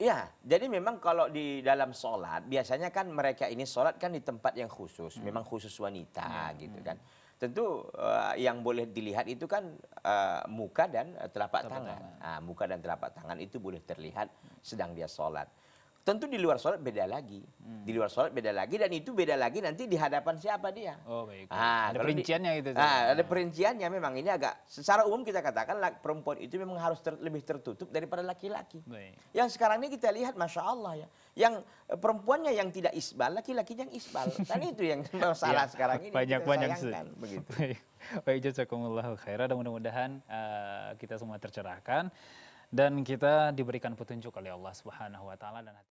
Ya, jadi memang kalau di dalam sholat biasanya kan mereka ini sholat kan di tempat yang khusus, hmm. memang khusus wanita hmm. hmm. gitu kan. Tentu uh, yang boleh dilihat itu kan uh, muka dan telapak, tangan. tangan. Nah, muka dan telapak tangan itu boleh terlihat hmm. sedang dia sholat. Tentu di luar sholat beda lagi. Hmm. Di luar sholat beda lagi dan itu beda lagi nanti di hadapan siapa dia. Oh baik. Nah, ada perinciannya di, itu. Nah, ada perinciannya memang ini agak secara umum kita katakan perempuan itu memang harus ter, lebih tertutup daripada laki-laki. Yang sekarang ini kita lihat masya Allah ya, yang eh, perempuannya yang tidak isbal, laki-lakinya yang isbal. Dan itu yang iya. salah ya, sekarang ini. Banyak banyak begitu. Baik, jazakumullah khairah dan mudah-mudahan uh, kita semua tercerahkan dan kita diberikan petunjuk oleh Allah Subhanahu wa taala dan